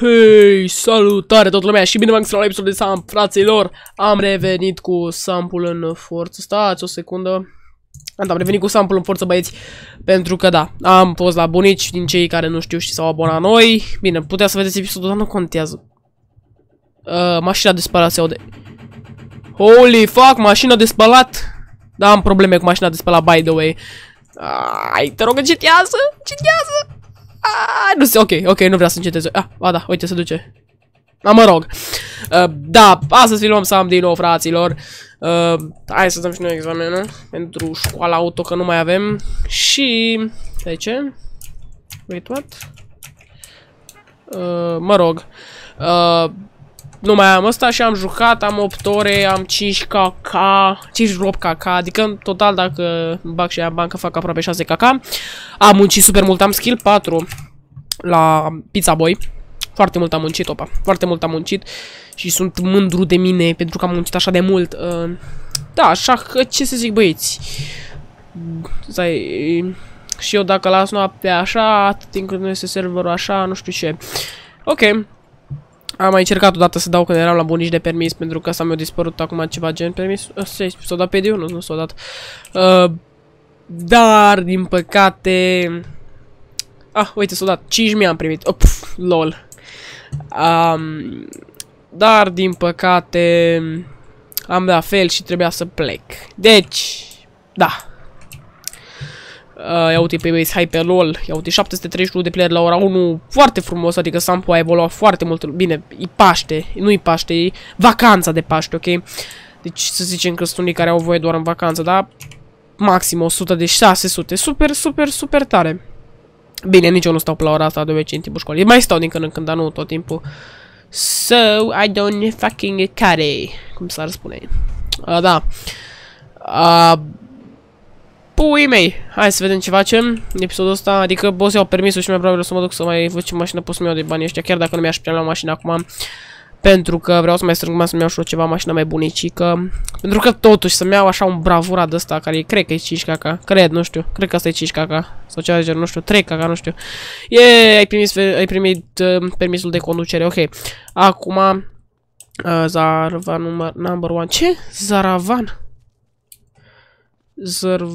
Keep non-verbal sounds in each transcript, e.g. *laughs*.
Hei, salutare toată lumea și bine v-am la episodul de Sam, fraților! Am revenit cu sampul în forță, stați o secundă. Am revenit cu sampul în forță, băieți, pentru că da, am fost la bunici din cei care nu știu și s-au abonat noi. Bine, putea să vedeți episodul, dar nu contează. Uh, mașina de spălat se aude. Holy fuck, mașina de spălat! Da, am probleme cu mașina de spălat, by the way. Ai, te rog, citează, citează! nu se, ok, ok, nu vrea să înceteze. Ah, ba da, uite, se duce. Da, mă rog. Uh, da, astăzi filmăm Sam din nou, fraților. Uh, hai să dăm și noi examenul pentru școala auto, că nu mai avem. Și... De ce? Wait, what? Uh, mă rog. Uh, nu mai am asta și am jucat, am 8 ore, am 5kk, 5-8kk, adică în total dacă bag și am bancă fac aproape 6kk. Am muncit super mult, am skill 4 la Pizza Boy. Foarte mult am muncit, opa, foarte mult am muncit și sunt mândru de mine pentru că am muncit așa de mult. Uh, da, așa că ce să zic băieți. Stai, și eu dacă las noaptea așa, atât timp cât nu este serverul așa, nu știu ce. Ok, am mai încercat odată să dau când eram la bunici de permis, pentru că s-a mi-a dispărut acum ceva gen permis. S-o dat pe de unul, nu s-o dat. Uh, dar, din păcate... Ah, uite, s-o dat. 5.000 am primit. Oh, pf, lol. Um, dar, din păcate, am dat fel și trebuia să plec. Deci, da. Uh, ia uite pe base, hai pe LOL, ia uite 731 de player la ora 1, foarte frumos, adică Sampo a evoluat foarte mult, bine, e Paște, nu-i Paște, e vacanța de Paște, ok? Deci să zicem că sunt unii care au voie doar în vacanță, dar maxim 100 de 600, super, super, super tare. Bine, nici eu nu stau pe la ora asta de obicei în timpul școlii, mai stau din când în când, dar nu tot timpul. So, I don't fucking care, cum s-ar spune. Uh, da. Uh, Pui mei! Hai să vedem ce facem în episodul ăsta, adică boss i-au permisul și mai probabil o să mă duc să mai văd ce mașină pot să-mi iau de bani, ăștia, chiar dacă nu mi-aș putea lua mașina acum. Pentru că vreau să mai strâng bani să-mi iau și ceva mașină mai bunicică. Pentru că totuși să-mi iau așa un bravura de ăsta care cred că e 5 caca, Cred, nu știu. Cred că asta e 5 caca, Sau ceva de genul, nu știu. 3 caca, nu știu. E, ai primit, ai primit uh, permisul de conducere. Ok. Acum... Uh, Zaravan number, number one. Ce? Zaravan? Zar...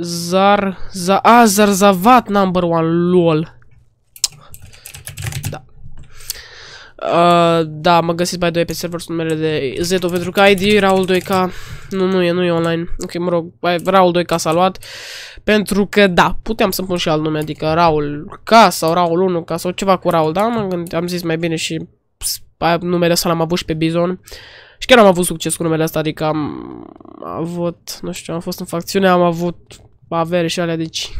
Zar... Za... A, Zarzavat number one, lol. Da. Uh, da, mă găsiți by the way pe server sunt numele de Zeto pentru că ID Raul 2K Nu, nu e, nu e online Ok, mă rog, Raul 2K s-a luat Pentru că, da, puteam să pun și alt nume Adică Raul K sau Raul 1K sau ceva cu Raul Da, am, am zis mai bine și numele ăsta l-am și pe Bizon uh, și chiar am avut succes cu numele asta, adică am avut, nu știu, am fost în facțiune, am avut avere și alea, deci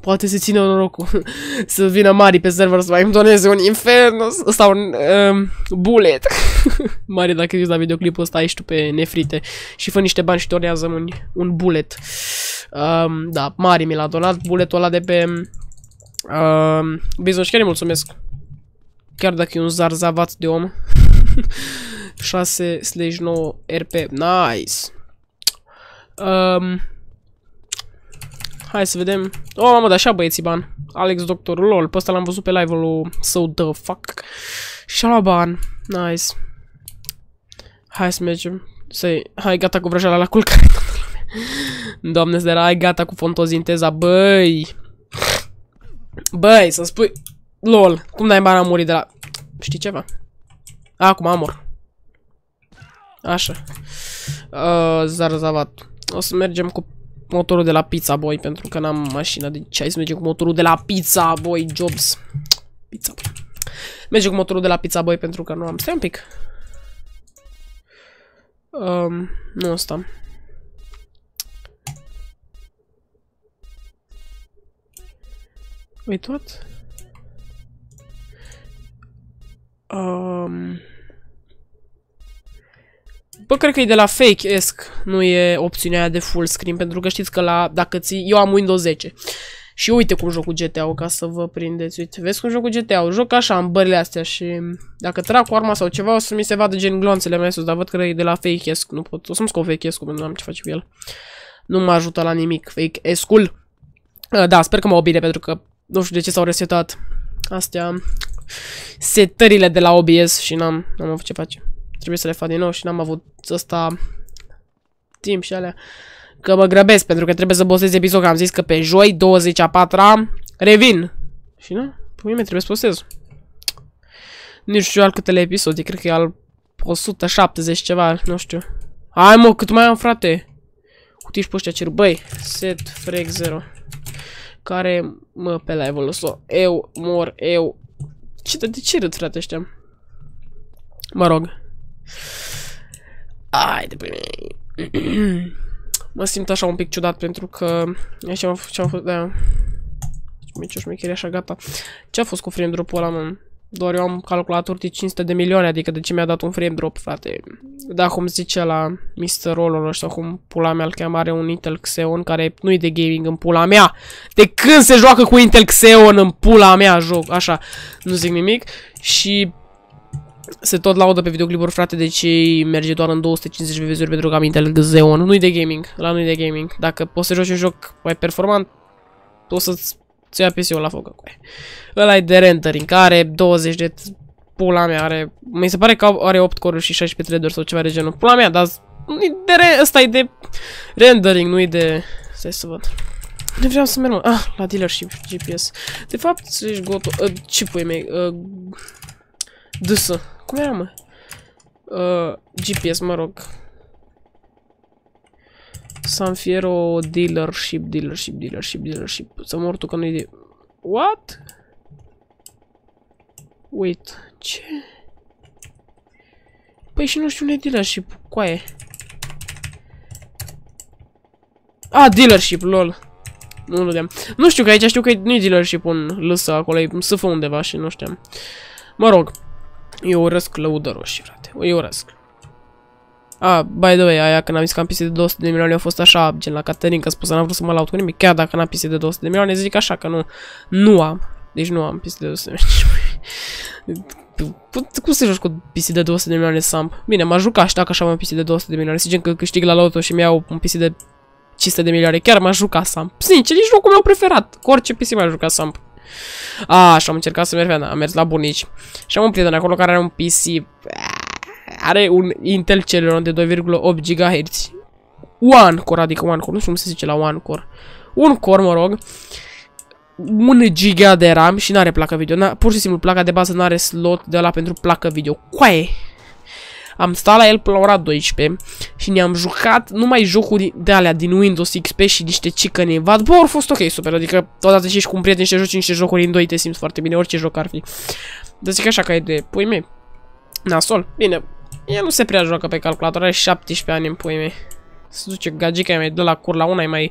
poate se ține norocul *laughs* să vină mari pe server să mai îmi doneze un inferno sau un um, bullet. *laughs* mare dacă ești la videoclipul ăsta, ești tu pe nefrite și fă niște bani și donează un, un bullet. Um, da, mari mi l-a donat bulletul ăla de pe um, Bizon și chiar îi mulțumesc. Chiar dacă e un zarzavat de om. *laughs* 6 9 RP. Nice. Um, hai să vedem. O, oh, mamă, dar așa băieții ban. Alex Doctor, lol, pe ăsta l-am văzut pe live-ul lui So The Fuck. Și-a luat ban. Nice. Hai să mergem. Să Hai, gata cu vrăjala la culcare. *laughs* Doamne, să hai gata cu fontozinteza, băi. Băi, să spui... Lol, cum n-ai bani a murit de la... Știi ceva? Acum am mor. Așa. Uh, zarzavat. O să mergem cu motorul de la Pizza Boy, pentru că n-am mașina de ce ai să mergem cu motorul de la Pizza Boy Jobs. Pizza Boy. Mergem cu motorul de la Pizza Boy pentru că nu am. Stai un pic. Um, nu asta. Wait, what? Um... Bă, cred că e de la fake-esc, nu e opțiunea aia de full screen, pentru că știți că la, dacă ții, eu am Windows 10. Și uite cum joc cu gta ca să vă prindeți, uite, vezi cum joc cu gta -ul. joc așa în bările astea și dacă trag cu arma sau ceva o să mi se vadă gen gloanțele mai sus, dar văd că e de la fake-esc, nu pot, o să-mi scop fake esc nu am ce face cu el. Nu mă ajută la nimic fake-esc-ul. Uh, da, sper că mă obine, pentru că nu știu de ce s-au resetat astea setările de la OBS și n-am, n-am avut ce face. Trebuie să le fac din nou și n-am avut ăsta timp și alea. Că mă grăbesc pentru că trebuie să bosez episodul. Am zis că pe joi, 24 a patra revin. Și nu, Păi mine trebuie să postez. Nici știu al câtele episod. cred că e al 170 ceva, nu știu. Hai mă, cât mai am, frate? Utiși pe ăștia cer, băi, set frag 0. Care, mă, pe la ul lăsă. Eu mor, eu. Ce, de ce râd, frate, ăștia? Mă rog. Haide de bine. *clears throat* mă simt așa un pic ciudat pentru că... ce am făcut, ce am făcut, da. Mici șmecheri așa, gata. Ce a fost cu frame drop-ul ăla, mă? Doar eu am calculat urtii 500 de milioane, adică de ce mi-a dat un frame drop, frate? Da, cum zice la Mr. Roller ăștia, cum pula mea îl cheamă, are un Intel Xeon care nu-i de gaming în pula mea. De când se joacă cu Intel Xeon în pula mea joc, așa, nu zic nimic. Și se tot laudă pe videoclipuri, frate, de ce merge doar în 250 de vizuri pentru că am Intel Zeon. Nu-i de gaming, la nu-i de gaming. Dacă poți să joci un joc mai performant, o să-ți ți ia PC-ul la foc. Ăla e de rendering, are 20 de... Pula mea are... Mi se pare că are 8 core și 16 threaduri sau ceva de genul. Pula mea, dar... De re... Asta e de rendering, nu i de... Stai să văd. Nu vreau să merg, ah, la dealership GPS. De fapt, ești goto... Uh, ce pui mei? Uh, Dusă, Cum era, mă? Uh, GPS, mă rog. Sanfiero dealership, dealership, dealership, dealership. Să mor tu că nu-i de... What? Wait, ce? Păi și nu știu unde e dealership, coaie. A, dealership, lol. Nu vedeam. Nu știu că aici știu că nu i dealership un lăsă acolo, e sâfă undeva și nu știam. Mă rog. Eu urăsc lăudă roșie, frate. Eu urăsc. A, ah, by the way, aia când am zis că am pisit de 200 de milioane, a fost așa, gen la Caterin, că spus că n-am vrut să mă laud cu nimic, chiar dacă n-am pisit de 200 de milioane, zic așa că nu, nu am. Deci nu am pisit de 200 de milioane. Păi, *laughs* cum să joci cu pisit de 200 de milioane, Sam? Bine, m-aș juca și dacă așa am pisit de 200 de milioane. Să zicem că câștig la loto și mi-au un pisit de 500 de milioane. Chiar m-aș juca, Sam. Sincer, nici jocul meu preferat. Cu orice PC m-aș juca, Sam. A, și am încercat să merg, am mers la bunici. Și am un prieten acolo care are un PC... Are un Intel Celeron de 2,8 GHz. One core, adică one core, nu știu cum se zice la one core. Un core, mă rog. 1 giga de RAM și nu are placă video. Pur și simplu, placa de bază nu are slot de la pentru placă video. Coaie! am stat la el până la ora 12 și ne-am jucat numai jocuri de alea din Windows XP și niște cicăne. Vad, bă, au fost ok, super, adică odată și ești cu un prieten și te joci niște jocuri în doi, te simți foarte bine, orice joc ar fi. Dar zic așa că e de pui mei. Nasol, bine, ea nu se prea joacă pe calculator, are 17 ani în pui mei. Se duce gagica, mai de la cur la una, e mai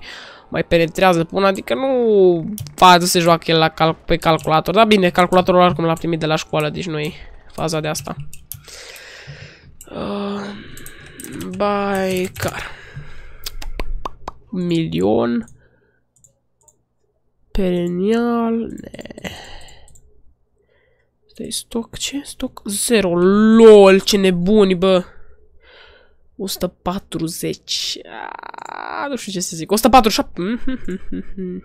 mai penetrează până, adică nu să se joacă el la cal pe calculator, dar bine, calculatorul oricum l-a primit de la școală, deci nu e faza de asta. Uh, by car. Milion. Perenial. Ne. Asta stoc. Ce? Stoc zero LOL, ce nebuni, bă. 140. A, ah, nu știu ce să zic. 147.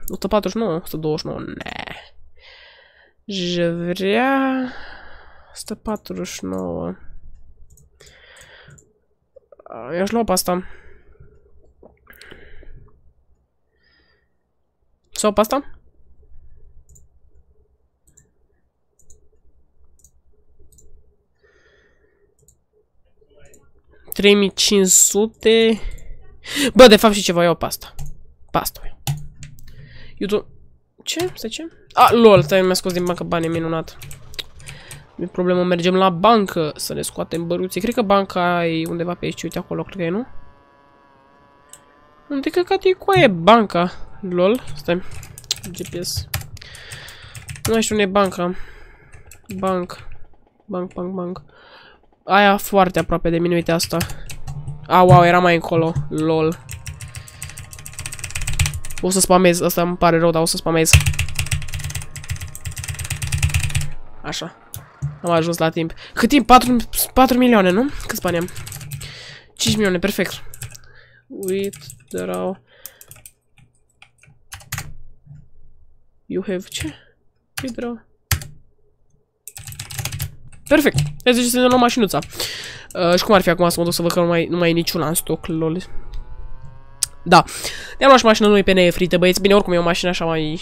149, 129. Ne. Je vrea 149. Eu-aș lua pe asta. Sau pe asta? Bă, de fapt și ceva iau pasta. Pasta eu. YouTube... Ce? Să ce? A, lol, stai, mi-a scos din bancă banii, minunat. Nu problemă, mergem la bancă să ne scoatem băruții. Cred că banca e undeva pe aici, uite acolo, cred că e, nu? Unde că e cu aia banca? Lol, stai. GPS. Nu mai știu unde e banca. Banc. Banc, banc, banc. Aia foarte aproape de mine, uite asta. A, wow, era mai încolo. Lol. O să spamez, asta îmi pare rău, dar o să spamez. Așa. Am ajuns la timp. Cât timp? 4, 4 milioane, nu? Câți bani am? 5 milioane, perfect. Withdraw. You have ce? Withdraw. Perfect. zice să ne luăm mașinuța. Uh, și cum ar fi acum să mă duc să văd că nu mai, nu mai e niciuna în stoc, lol. Da. Ne-am luat și mașină noi pe nefrite, băieți. Bine, oricum e o mașină așa mai...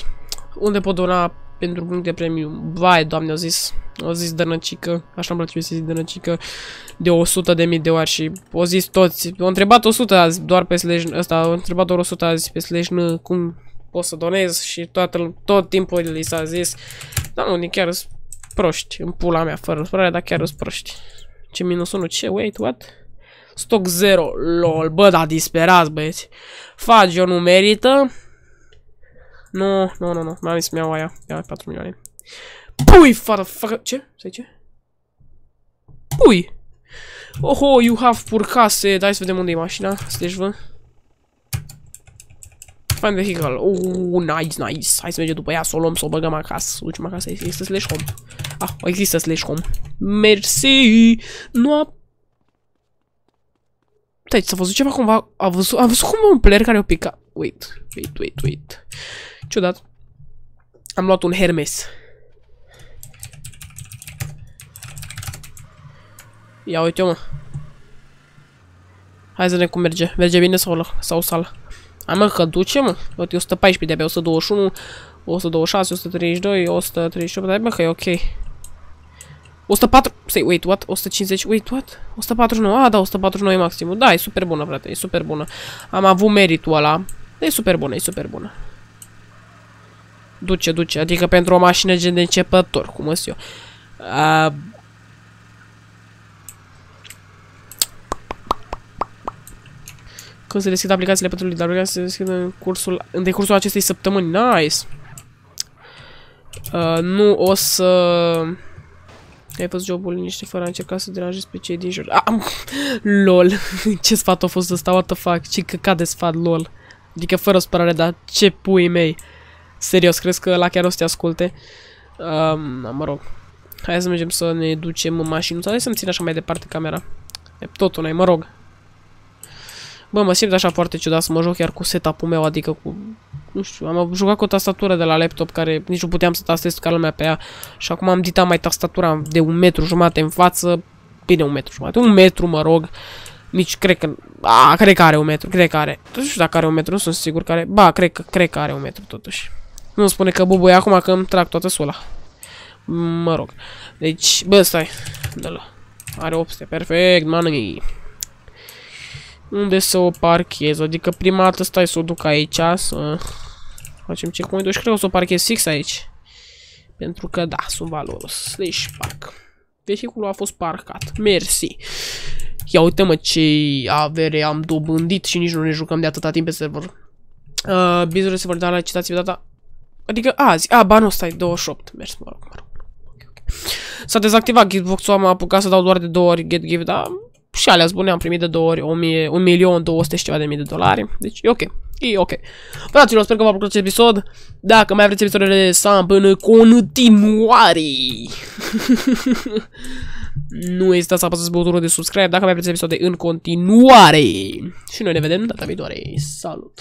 Unde pot dona pentru puncte premium? Vai, doamne, au zis. O zis dănăcică, așa îmi place să zic dănăcică, de 100 de mii de ori și o zis toți. O întrebat 100 azi, doar pe slash, ăsta, o întrebat doar 100 azi pe slash, nu, cum pot să donez și toată, tot timpul li s-a zis. da, nu, ni chiar sunt proști, în pula mea, fără spărare, dar chiar sunt proști. Ce minus 1, ce? Wait, what? Stock 0, lol, bă, da, disperați, băieți. Fagio nu merită. Nu, nu, nu, nu, mi-am zis mi-au aia, ia 4 milioane. Pui, farfără... Ce? Să ce? Pui! Oho, you have case. Dai să vedem unde e mașina. Să deci vă. Find vehicle. Oh, nice, nice. Hai să mergem după ea, să o luăm, să o băgăm acasă. Să ducem acasă. Există slash home. Ah, există slash home. Mersi! Nu a... Stai, s-a văzut ceva cumva... A văzut, a văzut cumva un player care o pica... Wait, wait, wait, wait. Ciudat. Am luat un Hermes. Ia uite o mă. Hai să ne cum merge. Merge bine sau, sau sală. Hai mă, că duce mă. Uite, 114 de-abia, 121, 126, 132, 138, de mă că e ok. 104, say wait, what? 150, wait, what? 149, a, da, 149 e maximul. Da, e super bună, frate, e super bună. Am avut meritul ăla. E super bună, e super bună. Duce, duce, adică pentru o mașină gen de începător, cum îs eu. Uh, Când se deschid aplicațiile pentru Lidl, să se deschidă în cursul, în decursul acestei săptămâni. Nice! Uh, nu o să... Ai fost jobul liniște fără a încerca să deranjezi pe cei din jur. Ah, lol! *laughs* ce sfat a fost ăsta? What the fuck? Ce căcat de sfat, lol! Adică fără spărare, dar ce pui mei! Serios, crezi că la chiar o să te asculte? Um, uh, mă rog. Hai să mergem să ne ducem în mașină. Hai să-mi țin așa mai departe camera. E tot una, mă rog. Bă, mă simt așa foarte ciudat să mă joc chiar cu setup-ul meu, adică cu... Nu știu, am jucat cu o tastatură de la laptop care nici nu puteam să tastez ca lumea pe ea și acum am ditat mai tastatura de un metru jumate în față. Bine, un metru jumate, un metru, mă rog. Nici, cred că... A, cred că are un metru, cred că are. Nu știu dacă are un metru, nu sunt sigur că are. Ba, cred că, cred că are un metru totuși. Nu spune că bubuie acum că îmi trag toată sula. Mă rog. Deci, bă, stai. la. Are 800, perfect, money unde să o parchez. Adică prima dată stai să o duc aici, să facem ce cum și deci cred că o să o parchez fix aici. Pentru că da, sunt valoros. Slash deci, park. Vehiculul a fost parcat. Mersi. Ia uite mă ce avere am dobândit și nici nu ne jucăm de atâta timp pe server. Uh, Bizurile se vor da la citați pe data... Adică azi. A, ah, ba nu, stai, 28. Mers, mă rog, mă rog. S-a dezactivat Gitbox-ul, am apucat să dau doar de două ori get give, dar și alea bune, am primit de două ori 1000, 1.200 și ceva de mii de dolari. Deci e ok. E ok. Fraților, sper că v-a plăcut acest episod. Dacă mai vreți episoadele Sam până continuare. *laughs* nu ezitați să apăsați butonul de subscribe dacă mai vreți episoade în continuare. Și noi ne vedem data viitoare. Salut!